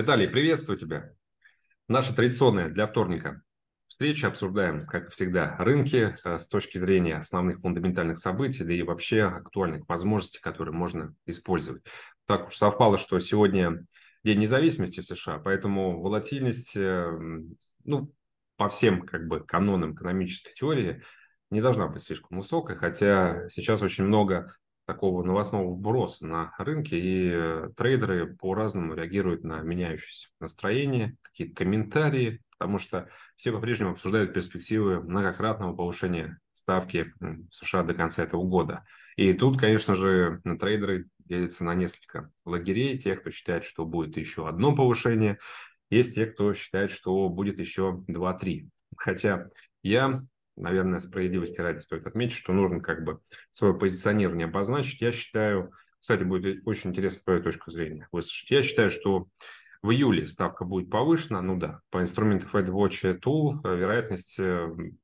Виталий, приветствую тебя. Наша традиционная для вторника встреча. Обсуждаем, как всегда, рынки э, с точки зрения основных фундаментальных событий, да и вообще актуальных возможностей, которые можно использовать. Так уж совпало, что сегодня День независимости в США, поэтому волатильность, э, ну, по всем как бы канонам экономической теории не должна быть слишком высокой, хотя сейчас очень много такого новостного вброса на рынке, и э, трейдеры по-разному реагируют на меняющееся настроение какие-то комментарии, потому что все по-прежнему обсуждают перспективы многократного повышения ставки в США до конца этого года. И тут, конечно же, трейдеры делятся на несколько лагерей. Те, кто считает, что будет еще одно повышение, есть те, кто считает, что будет еще 2-3. Хотя я наверное, справедливости ради стоит отметить, что нужно как бы свое позиционирование обозначить. Я считаю, кстати, будет очень интересно твою точку зрения выслушать. Я считаю, что в июле ставка будет повышена, ну да, по инструменту FedWatch Tool э, вероятность эм,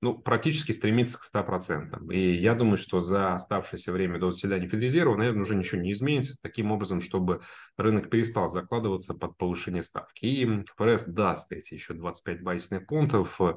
ну, практически стремится к 100%. И я думаю, что за оставшееся время до заседания Федрезерва, наверное, уже ничего не изменится таким образом, чтобы рынок перестал закладываться под повышение ставки. И ФРС даст эти еще 25 базисных пунктов э,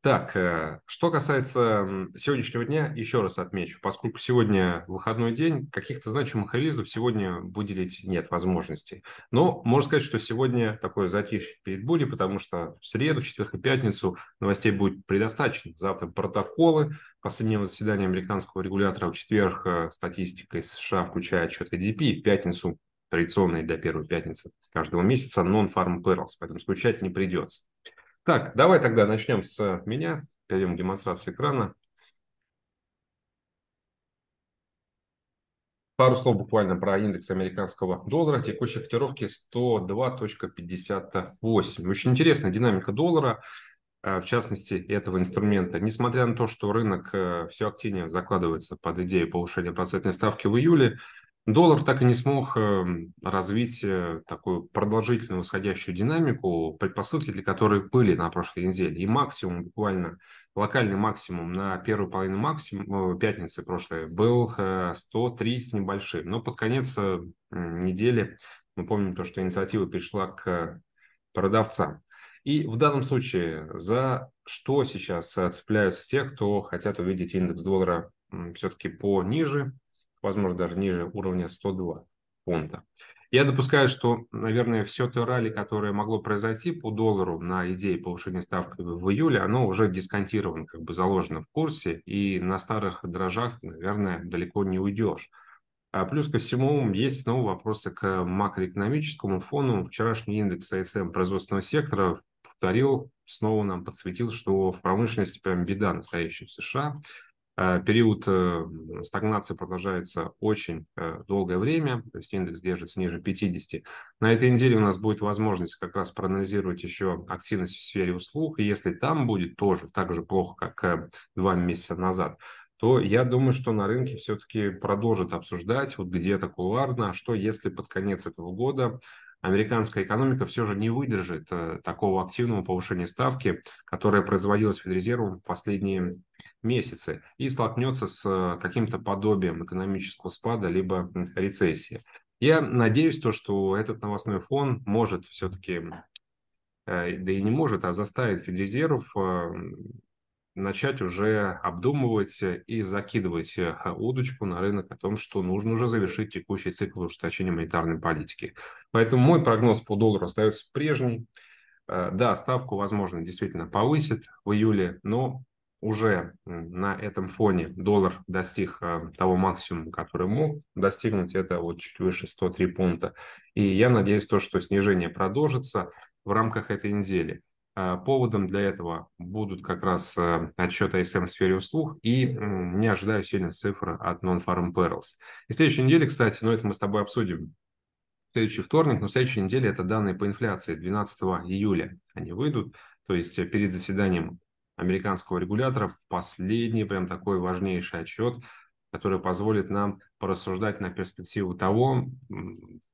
Так, э, что касается сегодняшнего дня, еще раз отмечу, поскольку сегодня выходной день, каких-то значимых релизов сегодня выделить нет возможности. Но можно сказать, что сегодня такое затишье перед буди, потому что в среду, в четверг и пятницу новостей будет предостаточно. Завтра протоколы последнего заседания американского регулятора, в четверг э, статистика из США, включая отчет ADP, и в пятницу традиционные для первой пятницы каждого месяца non-farm perils, поэтому скучать не придется. Так, давай тогда начнем с меня. Перейдем к демонстрации экрана. Пару слов буквально про индекс американского доллара. Текущие котировки 102.58. Очень интересная динамика доллара, а, в частности, этого инструмента. Несмотря на то, что рынок э, все активнее закладывается под идею повышения процентной ставки в июле, Доллар так и не смог эм, развить э, такую продолжительную восходящую динамику, предпосылки для которой были на прошлой неделе. И максимум, буквально локальный максимум на первую половину максимум, э, пятницы прошлой был 103 э, с небольшим. Но под конец недели мы помним то, что инициатива перешла к продавцам. И в данном случае за что сейчас цепляются те, кто хотят увидеть индекс доллара все-таки пониже, возможно, даже ниже уровня 102 фунта. Я допускаю, что, наверное, все то ралли, которое могло произойти по доллару на идее повышения ставки в июле, оно уже дисконтировано, как бы заложено в курсе, и на старых дрожжах, наверное, далеко не уйдешь. А плюс ко всему, есть снова вопросы к макроэкономическому фону. Вчерашний индекс АСМ производственного сектора повторил, снова нам подсветил, что в промышленности прям беда настоящая в США. Э, период э, стагнации продолжается очень э, долгое время, то есть индекс держится ниже 50. На этой неделе у нас будет возможность как раз проанализировать еще активность в сфере услуг. И если там будет тоже так же плохо, как два месяца назад, то я думаю, что на рынке все-таки продолжат обсуждать вот где-то кулуарно, а что если под конец этого года американская экономика все же не выдержит такого активного повышения ставки, которое производилось федрезерву в последние месяцы и столкнется с э, каким-то подобием экономического спада либо рецессии. Я надеюсь, то, что этот новостной фон может все-таки, э, да и не может, а заставит Федрезерв эм, начать уже обдумывать и закидывать э, удочку на рынок о том, что нужно уже завершить текущий цикл ужесточения монетарной политики. Поэтому мой прогноз по доллару остается прежний. Да, ставку, возможно, действительно повысит в июле, но уже на этом фоне доллар достиг э, того максимума, который мог достигнуть, это вот чуть выше 103 пункта. И я надеюсь то, что снижение продолжится в рамках этой недели. А, поводом для этого будут как раз э, отчеты АСМ эм в сфере услуг и не ожидаю сильных цифр от Non-Farm Perils. И следующей неделе, кстати, но ну это мы с тобой обсудим следующий вторник, но следующей неделе это данные по инфляции 12 июля. Они выйдут, то есть перед заседанием американского регулятора последний прям такой важнейший отчет, который позволит нам порассуждать на перспективу того,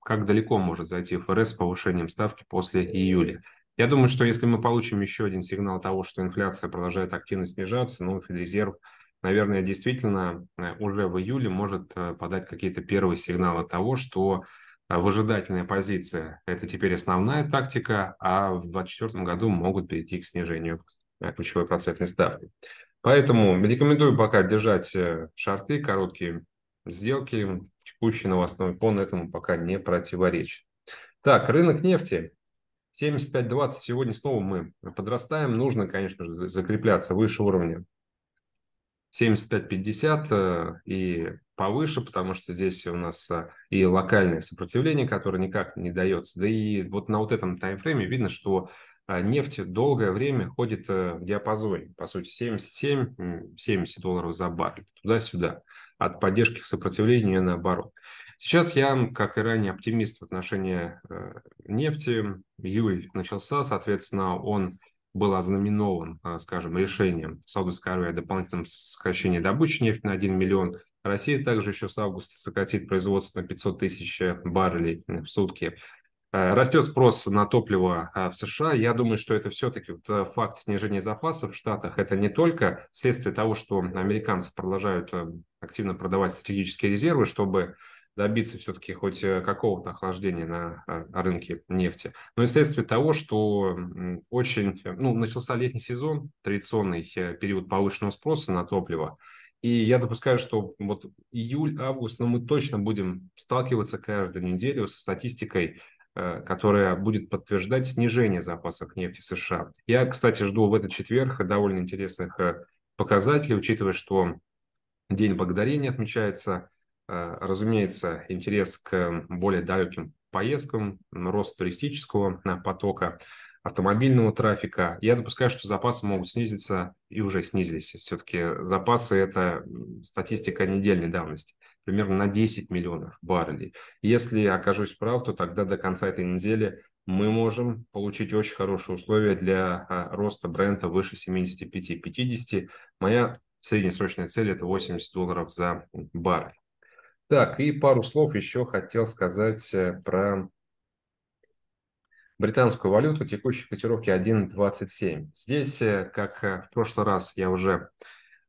как далеко может зайти ФРС с повышением ставки после июля. Я думаю, что если мы получим еще один сигнал того, что инфляция продолжает активно снижаться, ну, Федрезерв, наверное, действительно э, уже в июле может э, подать какие-то первые сигналы того, что э, выжидательная позиция – это теперь основная тактика, а в 2024 году могут перейти к снижению. Э, ключевой процентной ставки. Поэтому рекомендую пока держать э, шарты, короткие сделки, текущий новостной фон этому пока не противоречит. Так, рынок нефти. 75.20. Сегодня снова мы подрастаем. Нужно, конечно же, закрепляться выше уровня 75-50 э, и повыше, потому что здесь у нас и локальное сопротивление, которое никак не дается. Да и вот на вот этом таймфрейме видно, что а нефть долгое время ходит э, в диапазоне, по сути, 77-70 долларов за баррель, туда-сюда, от поддержки к сопротивлению и наоборот. Сейчас я, как и ранее, оптимист в отношении э, нефти. Июль начался, соответственно, он был ознаменован, э, скажем, решением Саудовской Аравии о дополнительном сокращении добычи нефти на 1 миллион. Россия также еще с августа сократит производство на 500 тысяч баррелей в сутки. Э, растет спрос на топливо э, в США. Я думаю, что это все-таки вот э, факт снижения запасов в Штатах. Это не только следствие того, что американцы продолжают активно продавать стратегические резервы, чтобы добиться все-таки хоть какого-то охлаждения на рынке нефти. Но и следствие того, что очень, ну, начался летний сезон, традиционный период повышенного спроса на топливо. И я допускаю, что вот июль-август, но ну, мы точно будем сталкиваться каждую неделю со статистикой Э, которая будет подтверждать снижение запасов нефти США. Я, кстати, жду в этот четверг довольно интересных э, показателей, учитывая, что День Благодарения отмечается. Э, разумеется, интерес к более далеким поездкам, рост туристического потока, автомобильного трафика. Я допускаю, что запасы могут снизиться и уже снизились. Все-таки запасы – это статистика недельной давности примерно на 10 миллионов баррелей. Если окажусь прав, то тогда до конца этой недели мы можем получить очень хорошие условия для а, роста бренда выше 75-50. Моя среднесрочная цель – это 80 долларов за баррель. Так, и пару слов еще хотел сказать э, про британскую валюту. Текущие котировки 1.27. Здесь, э, как э, в прошлый раз я уже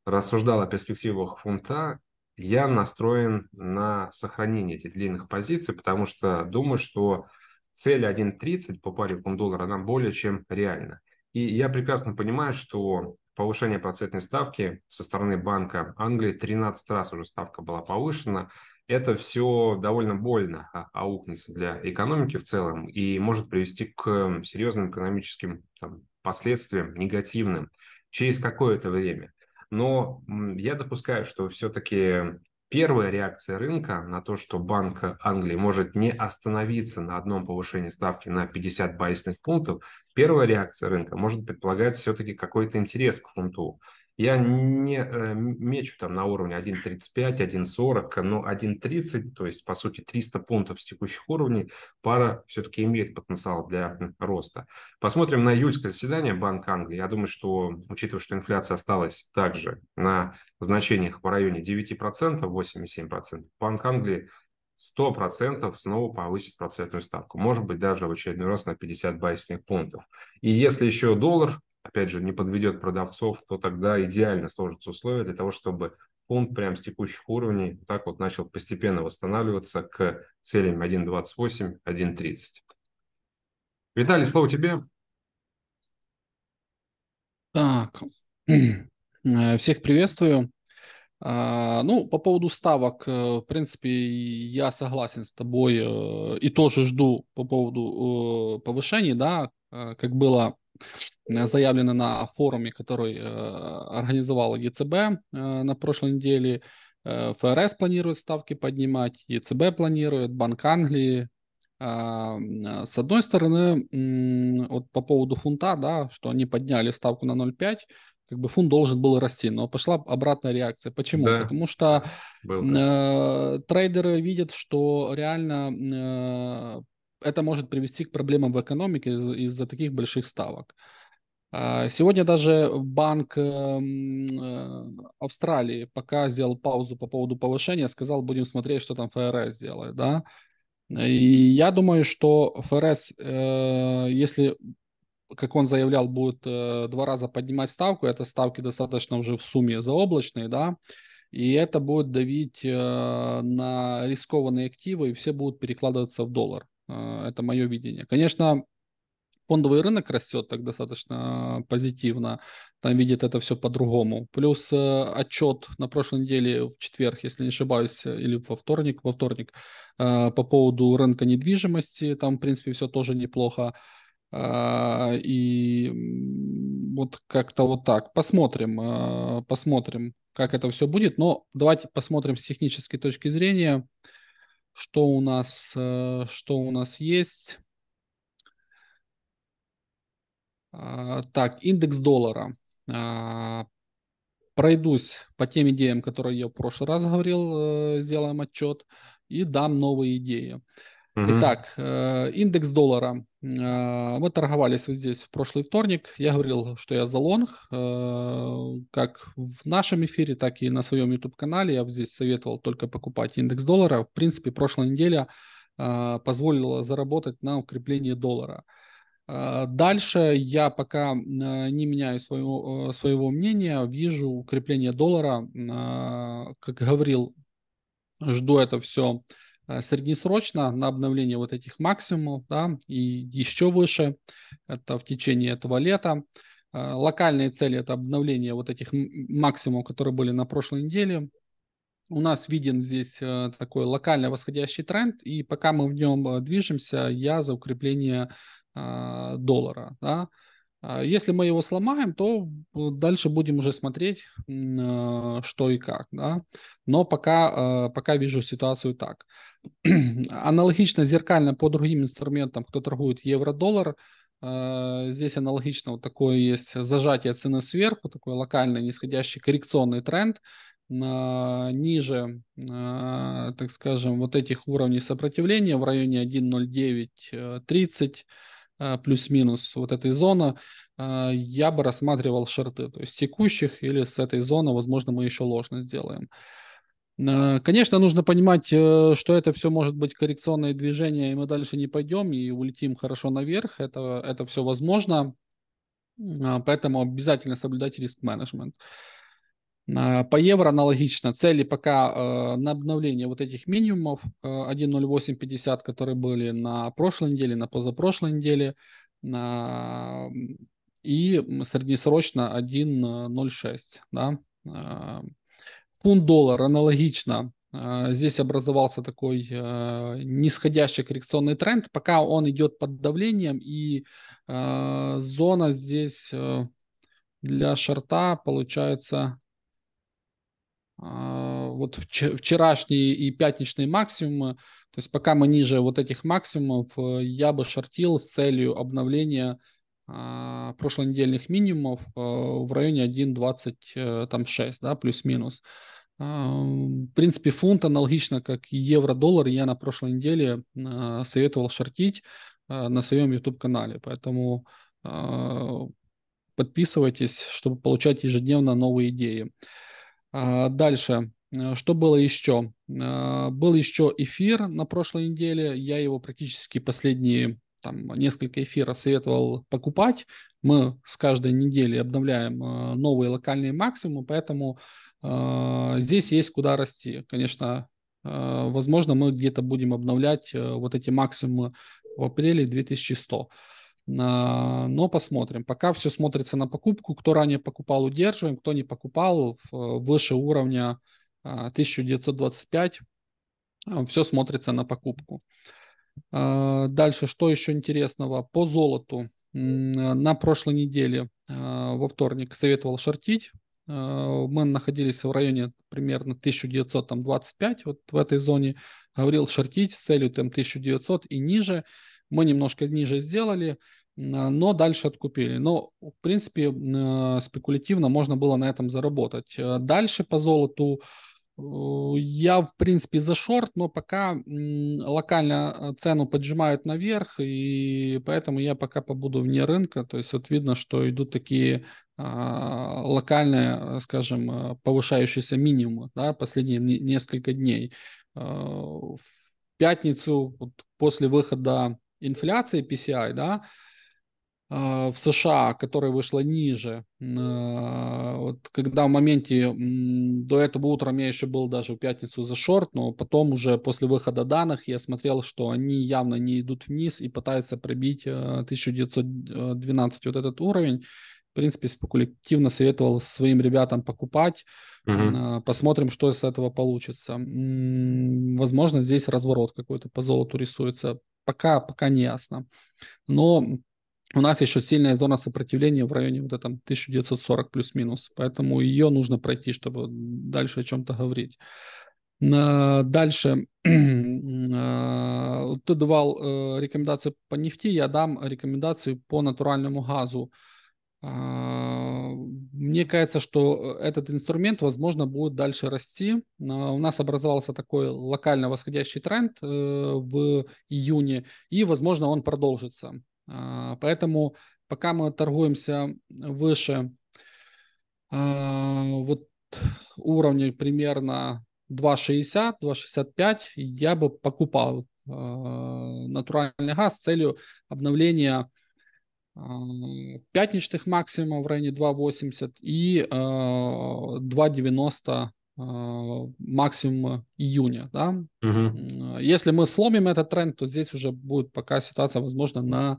рассуждал о перспективах фунта, я настроен на сохранение этих длинных позиций, потому что думаю, что цель 1.30 по паре доллара, она более чем реальна. И я прекрасно понимаю, что повышение процентной ставки со стороны Банка Англии, 13 раз уже ставка была повышена, это все довольно больно а аукнется для экономики в целом и может привести к серьезным экономическим там, последствиям негативным через какое-то время. Но я допускаю, что все-таки первая реакция рынка на то, что Банк Англии может не остановиться на одном повышении ставки на 50 базисных пунктов, первая реакция рынка может предполагать все-таки какой-то интерес к фунту. Я не э, мечу там на уровне 1.35, 1.40, но 1.30, то есть, по сути, 300 пунктов с текущих уровней, пара все-таки имеет потенциал для роста. Посмотрим на июльское заседание Банка Англии. Я думаю, что, учитывая, что инфляция осталась также на значениях в районе 9%, 8,7%, Банк Англии 100% снова повысит процентную ставку. Может быть, даже в очередной раз на 50 байсных пунктов. И если еще доллар опять же, не подведет продавцов, то тогда идеально сложатся условия для того, чтобы фунт прямо с текущих уровней так вот начал постепенно восстанавливаться к целям 1.28, 1.30. Виталий, слово тебе. Так, э, всех приветствую. А, ну, по поводу ставок, э, в принципе, я согласен с тобой э, и тоже жду по поводу повышения, да, как было Э, заявлено на форуме, который э, организовала ЕЦБ э, на прошлой неделе. ФРС планирует ставки поднимать, ЕЦБ планирует, Банк Англии, с одной стороны, вот по поводу фунта, да, что они подняли ставку на 0,5, как бы фунт должен был расти, но пошла обратная реакция. Почему? Да, Потому что э, трейдеры видят, что реально это может привести к проблемам в экономике из-за таких больших ставок. А, сегодня даже банк эм, э, Австралии пока сделал паузу по поводу повышения, сказал, будем смотреть, что там ФРС сделает, да. И я думаю, что ФРС, э, если, как он заявлял, будет э, два раза поднимать ставку, это ставки достаточно уже в сумме заоблачные, да, и это будет давить на рискованные активы, и все будут перекладываться в доллар. А, это мое видение. Конечно, фондовый рынок растет так достаточно а, позитивно, там видит это все по-другому. Плюс а, отчет на прошлой неделе в четверг, если не ошибаюсь, или во вторник, во вторник по поводу рынка недвижимости, там в принципе все тоже неплохо. и вот как-то вот так. Посмотрим, посмотрим, как это все будет. Но давайте посмотрим с технической точки зрения что у нас, э, что у нас есть. А, так, индекс доллара. А, пройдусь по тем идеям, которые я в прошлый раз говорил, э, сделаем отчет и дам новые идеи. Угу. Итак, э, индекс доллара. Э, мы торговались вот здесь в прошлый вторник. Я говорил, что я за лонг. Э, как в нашем эфире, так и на своем YouTube-канале я здесь советовал только покупать индекс доллара. В принципе, прошлая неделя позволила заработать на укрепление доллара. Дальше я пока не меняю своего, своего мнения, вижу укрепление доллара, как говорил, жду это все Э, среднесрочно на обновление вот этих максимумов, да, и еще выше, это в течение этого лета. Э, локальные цели – это обновление вот этих максимумов, которые были на прошлой неделе. У нас виден здесь э, такой локальный восходящий тренд, и пока мы в нем движемся, я за укрепление доллара, да, а, если мы его сломаем, то э, дальше будем уже смотреть, а, что и как. Да? Но пока, а, пока вижу ситуацию так. Аналогично зеркально по другим инструментам, кто торгует евро-доллар, здесь аналогично вот такое есть зажатие цены сверху, такой локальный нисходящий коррекционный тренд ниже, так скажем, вот этих уровней сопротивления в районе 1.09.30, а, плюс-минус вот этой зоны, а, я бы рассматривал шорты, то есть текущих или с этой зоны, возможно, мы еще ложно сделаем. А, конечно, нужно понимать, э, что это все может быть коррекционные движения, и мы дальше не пойдем и улетим хорошо наверх. Это, это все возможно. Поэтому обязательно соблюдать риск-менеджмент. Uh, Э, по евро аналогично. Цели пока э, на обновление вот этих минимумов э, 1.0850, которые были на прошлой неделе, на позапрошлой неделе, на... и среднесрочно 1.06. Да? Э, Фунт-доллар аналогично. Э, здесь образовался такой э, нисходящий коррекционный тренд. Пока он идет под давлением, и зона здесь для шарта получается а, вот вчерашние и пятничные максимумы, то есть пока мы ниже вот этих максимумов, э, я бы шортил с целью обновления а, прошлонедельных минимумов э, в районе 1.26, э, да, плюс-минус. А, в принципе, фунт аналогично, как евро-доллар, я на прошлой неделе советовал шортить на своем YouTube-канале, поэтому подписывайтесь, чтобы получать ежедневно новые идеи. А, дальше. Э, что было еще? Э, был еще эфир на прошлой неделе. Я его практически последние там, несколько эфиров советовал покупать. Мы с каждой недели обновляем э, новые локальные максимумы, поэтому здесь есть куда расти. Конечно, возможно, мы где-то будем обновлять вот эти максимумы в апреле 2100. А, но посмотрим. Пока все смотрится на покупку. Кто ранее покупал, удерживаем. Кто не покупал, выше уровня 1925. А, а, все смотрится на покупку. Дальше, что еще интересного? По золоту. На прошлой неделе, во вторник, советовал шортить. Мы находились в районе примерно 1925, вот в этой зоне. Говорил шортить с целью там 1900 и ниже мы немножко ниже сделали, а, но дальше откупили. Но, в принципе, а, спекулятивно можно было на этом заработать. А дальше по золоту э, я, в принципе, за шорт, но пока локально цену поджимают наверх, и поэтому я пока побуду вне рынка. То есть вот видно, что идут такие локальные, скажем, повышающиеся минимумы да, последние несколько дней. В пятницу вот, после выхода инфляции PCI, да, а, в США, которая вышла ниже. А, вот когда в моменте до этого утром я еще был даже в пятницу за шорт, но потом уже после выхода данных я смотрел, что они явно не идут вниз и пытаются пробить 1912 а, вот этот уровень. В принципе, спекулятивно советовал своим ребятам покупать. Угу. Посмотрим, что из этого получится. Возможно, здесь разворот какой-то по золоту рисуется пока, пока не ясно. Но у нас еще сильная зона сопротивления в районе вот этом 1940 плюс-минус, поэтому ее нужно пройти, чтобы дальше о чем-то говорить. Дальше э, ты давал э, рекомендацию по нефти, я дам рекомендацию по натуральному газу. А, мне кажется, что э, этот инструмент, возможно, будет дальше расти. А, у нас образовался такой локально восходящий тренд э, в июне, и, возможно, он продолжится. А, поэтому пока мы торгуемся выше вот уровня примерно 2,60, 2,65, я бы покупал натуральный газ с целью обновления Э, пятничных максимумов в районе 2.80 и 2.90 э, э, максимум июня. Да? Угу. Если мы сломим этот тренд, то здесь уже будет пока ситуация, возможно, на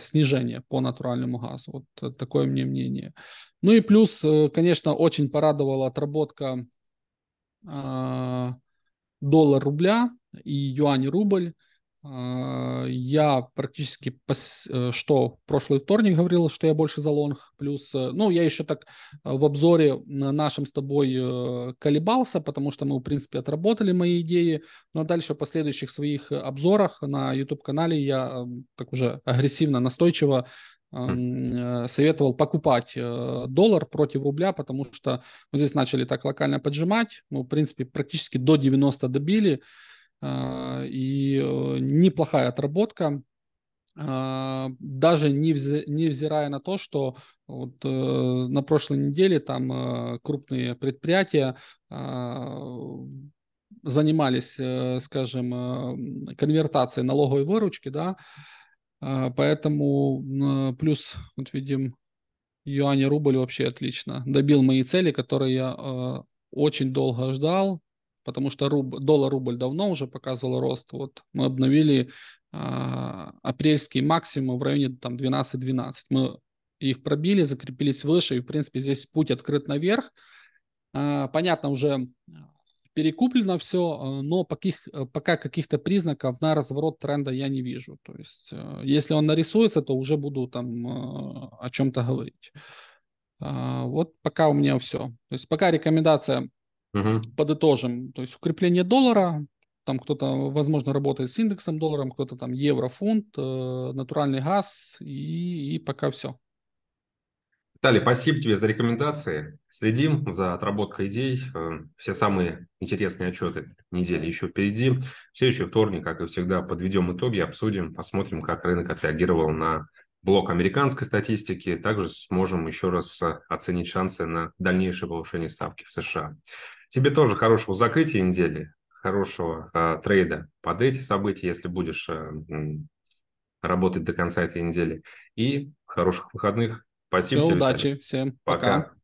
снижение по натуральному газу. Вот такое мне мнение. Ну и плюс, конечно, очень порадовала отработка доллар-рубля и юань-рубль. А, я практически, пос... Э, что прошлый вторник говорил, что я больше за лонг, плюс, э, ну, я еще так э, в обзоре нашем с тобой колебался, потому что мы, в принципе, отработали мои идеи, но ну, а дальше в последующих своих обзорах на YouTube-канале я эм, так уже агрессивно, настойчиво эм, советовал покупать доллар против рубля, потому что мы здесь начали так локально поджимать, мы ну, в принципе, практически до 90 добили, а, и э, неплохая отработка, а, даже невзирая на то, что вот, э, на прошлой неделе там э, крупные предприятия а, занимались, скажем, конвертацией налоговой выручки, да, поэтому плюс, вот видим, юань и рубль вообще отлично добил мои цели, которые я очень долго ждал, потому что руб, доллар-рубль давно уже показывал рост. Вот мы обновили а, апрельский максимум в районе там 12-12. Мы их пробили, закрепились выше, и, в принципе, здесь путь открыт наверх. А, понятно, уже перекуплено все, но каких, пока каких-то признаков на разворот тренда я не вижу. То есть, а, если он нарисуется, то уже буду там а, о чем-то говорить. А, вот пока у меня все. То есть пока рекомендация Угу. Подытожим, то есть укрепление доллара, там кто-то, возможно, работает с индексом долларом, кто-то там евро, фунт, э, натуральный газ и, и пока все. Виталий, спасибо тебе за рекомендации. Следим за отработкой идей. Э, все самые интересные отчеты недели еще впереди. В следующий вторник, как и всегда, подведем итоги, обсудим, посмотрим, как рынок отреагировал на блок американской статистики. Также сможем еще раз э, оценить шансы на дальнейшее повышение ставки в США. Тебе тоже хорошего закрытия недели, хорошего э, трейда под эти события, если будешь э, работать до конца этой недели. И хороших выходных. Спасибо. Все, тебе, удачи Виталий. всем. Пока. Пока.